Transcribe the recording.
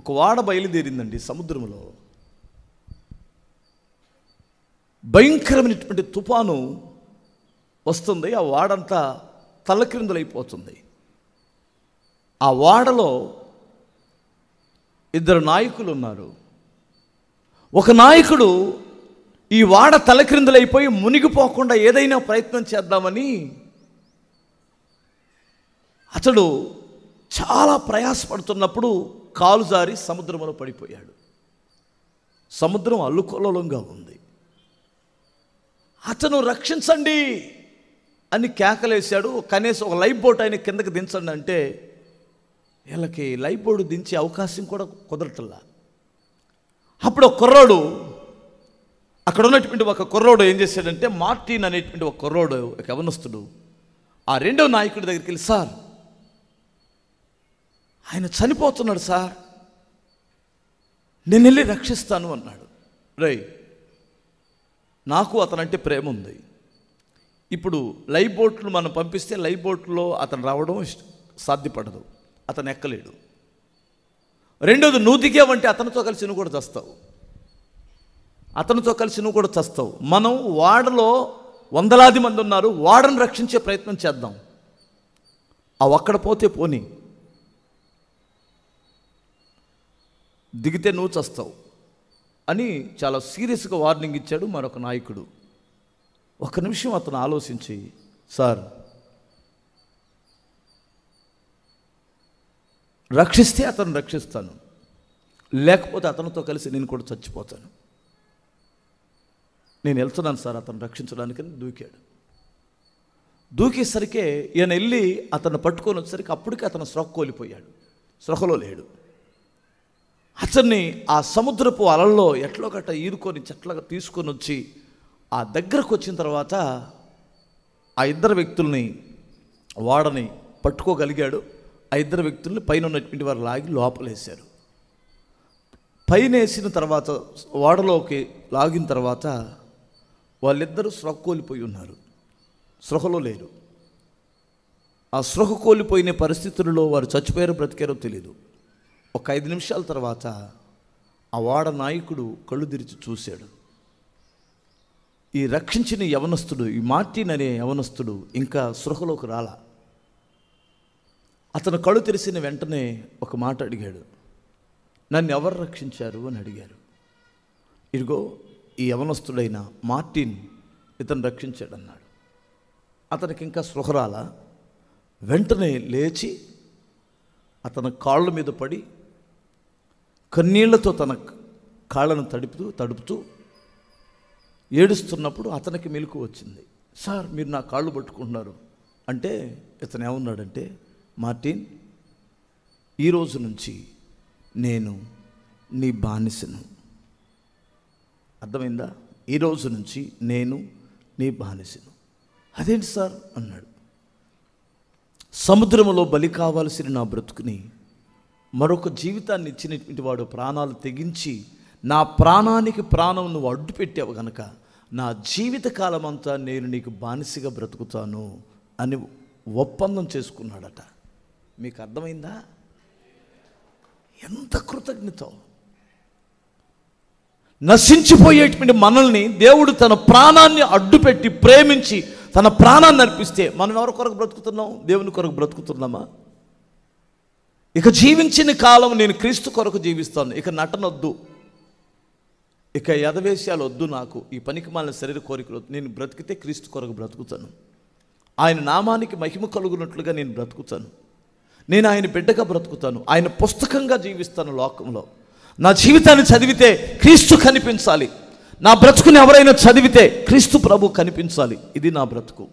ఒక వాడ బయలుదేరిందండి సముద్రంలో భయంకరమైనటువంటి తుఫాను వస్తుంది ఆ వాడంతా తలక్రిందులైపోతుంది ఆ వాడలో ఇద్దరు నాయకులు ఉన్నారు ఒక నాయకుడు ఈ వాడ తలక్రిందులైపోయి మునిగిపోకుండా ఏదైనా ప్రయత్నం చేద్దామని అతడు చాలా ప్రయాసపడుతున్నప్పుడు కాలు జారి సముద్రంలో పడిపోయాడు సముద్రం అల్లుకొలలంగా ఉంది అతను రక్షించండి అని కేకలేశాడు కనీసం ఒక లైఫ్ బోట్ ఆయన కిందకి దించండి అంటే వీళ్ళకి లైఫ్ బోట్ దించే అవకాశం కూడా కుదరటల్లా అప్పుడు ఒక కుర్రోడు అక్కడ ఉన్నటువంటి ఒక కుర్రోడు ఏం చేశాడంటే మార్టిన్ అనేటువంటి ఒక కుర్రోడు ఒక యవనస్తుడు ఆ రెండో నాయకుడి దగ్గరికి వెళ్ళి సార్ ఆయన చనిపోతున్నాడు సార్ నేను వెళ్ళి రక్షిస్తాను అన్నాడు రై నాకు అతనంటే ప్రేమ ఉంది ఇప్పుడు లైవ్ బోట్లు మనం పంపిస్తే లైవ్ బోట్లో అతను రావడం సాధ్యపడదు అతను ఎక్కలేడు రెండోది నువ్వు దిగావంటే అతనితో కలిసి నువ్వు కూడా చస్తావు అతనితో కలిసి నువ్వు కూడా చస్తావు మనం వాడలో వందలాది మంది ఉన్నారు వాడను రక్షించే ప్రయత్నం చేద్దాం అవక్కడ పోతే పోనీ దిగితే నువ్వు చస్తావు అని చాలా సీరియస్గా వార్నింగ్ ఇచ్చాడు మరొక నాయకుడు ఒక నిమిషం అతను ఆలోచించి సార్ రక్షిస్తే అతను రక్షిస్తాను లేకపోతే అతనితో కలిసి నేను కూడా చచ్చిపోతాను నేను వెళ్తున్నాను సార్ అతను రక్షించడానికి దూకాడు దూకేసరికే ఈయన వెళ్ళి అతను పట్టుకొని వచ్చేసరికి అప్పటికే అతను స్రొక్క కోలిపోయాడు స్రొహలో లేడు అతన్ని ఆ సముద్రపు అలల్లో ఎట్లో గట్ట ఈరుకొని చెట్లగా తీసుకొని వచ్చి ఆ దగ్గరకు వచ్చిన తర్వాత ఆ ఇద్దరు వ్యక్తుల్ని వాడని పట్టుకోగలిగాడు ఆ ఇద్దరు వ్యక్తుల్ని పైన ఉన్నటువంటి వారు లాగి లోపలేశారు పైన వేసిన తర్వాత వాడలోకి లాగిన తర్వాత వాళ్ళిద్దరూ స్రహ కోల్పోయి ఉన్నారు స్పృహలో లేరు ఆ స్పృహ కోల్పోయిన పరిస్థితుల్లో వారు చచ్చిపోయారో బ్రతికారో తెలియదు ఒక ఐదు నిమిషాల తర్వాత ఆ వాడ నాయకుడు కళ్ళు తెరిచి చూశాడు ఈ రక్షించిన యవనస్తుడు ఈ మార్టిన్ అనే యవనస్తుడు ఇంకా సృహలోకి రాలా అతను కళ్ళు తెరిసిన వెంటనే ఒక మాట అడిగాడు నన్ను ఎవరు రక్షించారు అని అడిగారు ఇదిగో ఈ యవనస్తుడైన మార్టిన్ ఇతను రక్షించాడన్నాడు అతనికి ఇంకా సృహరాల వెంటనే లేచి అతను కాళ్ళ మీద పడి కన్నీళ్లతో తన కాళ్ళను తడుపుతూ తడుపుతూ ఏడుస్తున్నప్పుడు అతనికి మెలకు వచ్చింది సార్ మీరు నా కాళ్ళు పట్టుకుంటున్నారు అంటే ఇతను ఏమన్నాడంటే మార్టిన్ ఈరోజు నుంచి నేను నీ బానిసను అర్థమైందా ఈరోజు నుంచి నేను నీ బానిసను అదేంటి సార్ అన్నాడు సముద్రంలో బలి కావాల్సిన నా బ్రతుకుని మరొక జీవితాన్ని ఇచ్చినటువంటి వాడు ప్రాణాలు తెగించి నా ప్రాణానికి ప్రాణం నువ్వు అడ్డు పెట్టావు కనుక నా జీవితకాలం అంతా నేను నీకు బానిసగా బ్రతుకుతాను అని ఒప్పందం చేసుకున్నాడట మీకు అర్థమైందా ఎంత కృతజ్ఞత నశించిపోయేటువంటి మనల్ని దేవుడు తన ప్రాణాన్ని అడ్డుపెట్టి ప్రేమించి తన ప్రాణాన్ని అర్పిస్తే మనం ఎవరి కొరకు బ్రతుకుతున్నాం దేవుని కొరకు బ్రతుకుతున్నామా ఇక జీవించిన కాలం నేను క్రీస్తు కొరకు జీవిస్తాను ఇక నటనొద్దు ఇక యధవేశాలు వద్దు నాకు ఈ పనికి మాలిన శరీర కోరికలు నేను బ్రతికితే క్రీస్తు కొరకు బ్రతుకుతాను ఆయన నామానికి మహిమ కలుగునట్లుగా నేను బ్రతుకుతాను నేను ఆయన బిడ్డగా బ్రతుకుతాను ఆయన పుస్తకంగా జీవిస్తాను లోకంలో నా జీవితాన్ని చదివితే క్రీస్తు కనిపించాలి నా బ్రతుకుని ఎవరైనా చదివితే క్రీస్తు ప్రభు కనిపించాలి ఇది నా బ్రతుకు